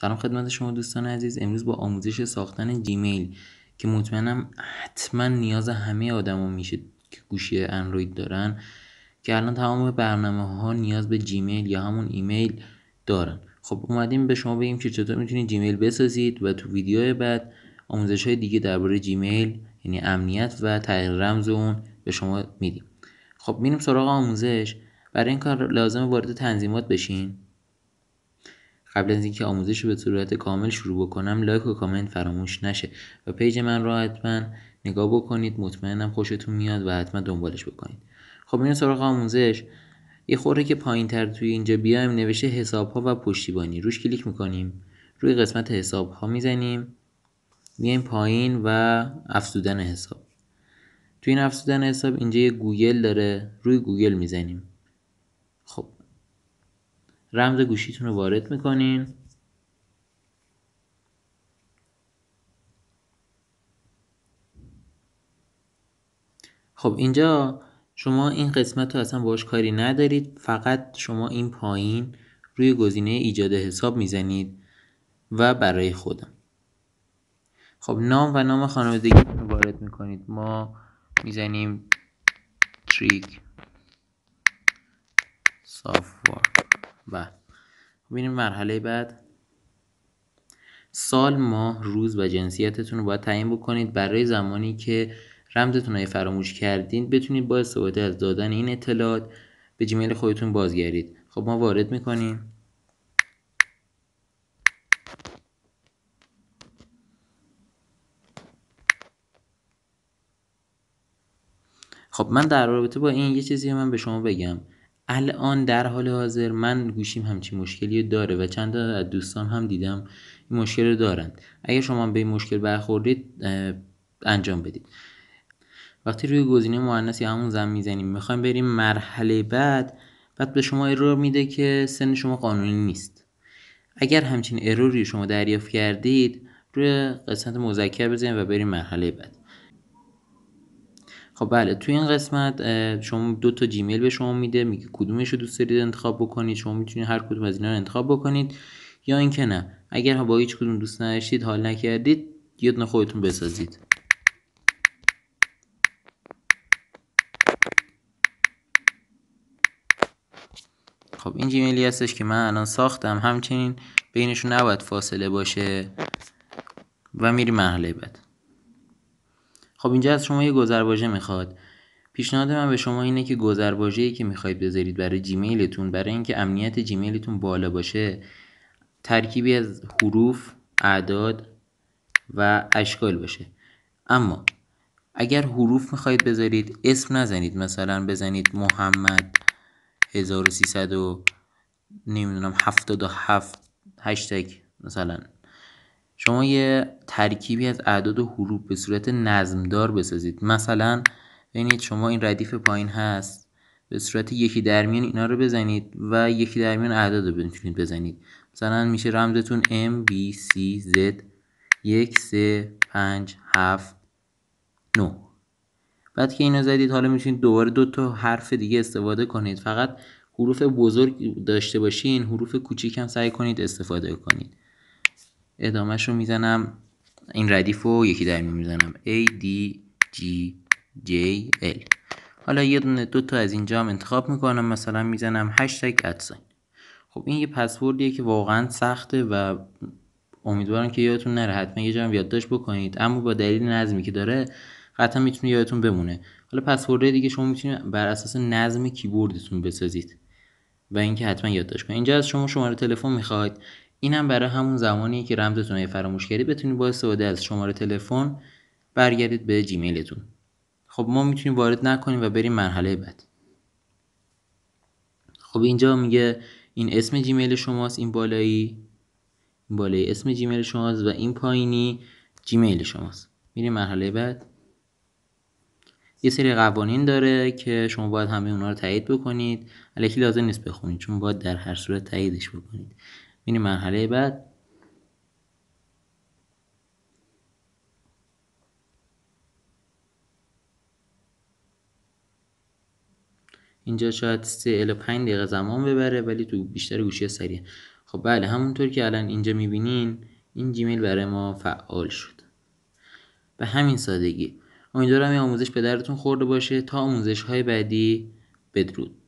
سلام خدمت شما دوستان عزیز امروز با آموزش ساختن جیمیل که مطمئنم حتما نیاز همه آدما میشه که گوشی اندروید دارن که الان تمام برنامه ها نیاز به جیمیل یا همون ایمیل دارن خب اومدیم به شما بگیم که چطور میتونید جیمیل بسازید و تو ویدیو بعد آموزش های دیگه درباره جیمیل یعنی امنیت و تغییر رمز اون به شما میدیم خب میریم سراغ آموزش برای این کار لازم وارد تنظیمات بشین قبل از اینکه آموزش رو به صورت کامل شروع بکنم لایک و کامنت فراموش نشه و پیج من را حتما نگاه بکنید مطمئنم خوشتون میاد و حتما دنبالش بکنید خب این سراغ آموزش یه خورده که پایین تر توی اینجا بیایم نوشته حساب ها و پشتیبانی روش کلیک میکنیم روی قسمت حساب ها میزنیم میایم پایین و افزودن حساب توی این افزودن حساب اینجا یه گوگل داره روی گوگل میزنیم رمز گوشیتون رو وارد میکنین خب اینجا شما این قسمت رو اصلا باش کاری ندارید فقط شما این پایین روی گزینه ایجاد حساب میزنید و برای خودم خب نام و نام خانوادگی رو وارد میکنید ما میزنیم تریک وارد و ببینیم مرحله بعد سال ماه روز و جنسیتتون رو باید تعیین بکنید برای زمانی که رمزتون رو فراموش کردین بتونید با استفاده از دادن این اطلاعات به جیمیل خودتون بازگردید خب ما وارد میکنیم خب من در رابطه با این یه چیزی من به شما بگم الان در حال حاضر من گوشیم همچین مشکلی داره و چند تا از دوستان هم دیدم این مشکل رو دارن اگر شما به این مشکل برخوردید انجام بدید وقتی روی گزینه مؤنث یا همون زن میزنیم میخوایم بریم مرحله بعد بعد به شما ارور میده که سن شما قانونی نیست اگر همچین اروری شما دریافت کردید روی قسمت مذکر بزنید و بریم مرحله بعد خب بله توی این قسمت شما دو تا جیمیل به شما میده میگه کدومش رو دوست دارید انتخاب بکنید شما میتونید هر کدوم از اینا رو انتخاب بکنید یا اینکه نه اگر با هیچ کدوم دوست نداشتید حال نکردید یه دونه خودتون بسازید خب این جیمیلی هستش که من الان ساختم همچنین بینشون نباید فاصله باشه و میری مرحله بعد خب اینجا از شما یه گذرواژه میخواد پیشنهاد من به شما اینه که ای که میخواید بذارید برای جیمیلتون برای اینکه امنیت جیمیلتون بالا باشه ترکیبی از حروف اعداد و اشکال باشه اما اگر حروف میخواید بذارید اسم نزنید مثلا بزنید محمد 1300 و نمیدونم 77 هشتگ مثلا شما یه ترکیبی از اعداد و حروف به صورت نظمدار بسازید مثلا ببینید شما این ردیف پایین هست به صورت یکی در میان اینا رو بزنید و یکی در میان اعداد رو میتونید بزنید مثلا میشه رمزتون M B C Z 1 3 5 7 9 بعد که اینو زدید حالا میتونید دوباره دو تا حرف دیگه استفاده کنید فقط حروف بزرگ داشته باشین حروف کوچیک هم سعی کنید استفاده کنید ادامهش رو میزنم این ردیف رو یکی در میزنم A D G J L حالا یه دونه دو تا از اینجا هم انتخاب میکنم مثلا میزنم هشتگ ادساین خب این یه پسوردیه که واقعا سخته و امیدوارم که یادتون نره حتما یه جام یادداشت بکنید اما با دلیل نظمی که داره قطعا میتونه یادتون بمونه حالا پسورد دیگه شما میتونید بر اساس نظم کیبوردتون بسازید و اینکه حتما یادداشت کنید اینجا از شما شماره تلفن میخواد این هم برای همون زمانی که رمزتون رو فراموش کردید بتونید با استفاده از شماره تلفن برگردید به جیمیلتون خب ما میتونیم وارد نکنیم و بریم مرحله بعد خب اینجا میگه این اسم جیمیل شماست این بالایی این بالایی اسم جیمیل شماست و این پایینی جیمیل شماست میریم مرحله بعد یه سری قوانین داره که شما باید همه اونا رو تایید بکنید الکی لازم نیست بخونید چون باید در هر صورت تاییدش بکنید میریم مرحله بعد اینجا شاید 3 الی 5 دقیقه زمان ببره ولی تو بیشتر گوشی سریع خب بله همونطور که الان اینجا میبینین این جیمیل برای ما فعال شد به همین سادگی امیدوارم این آموزش به درتون خورده باشه تا آموزش های بعدی بدرود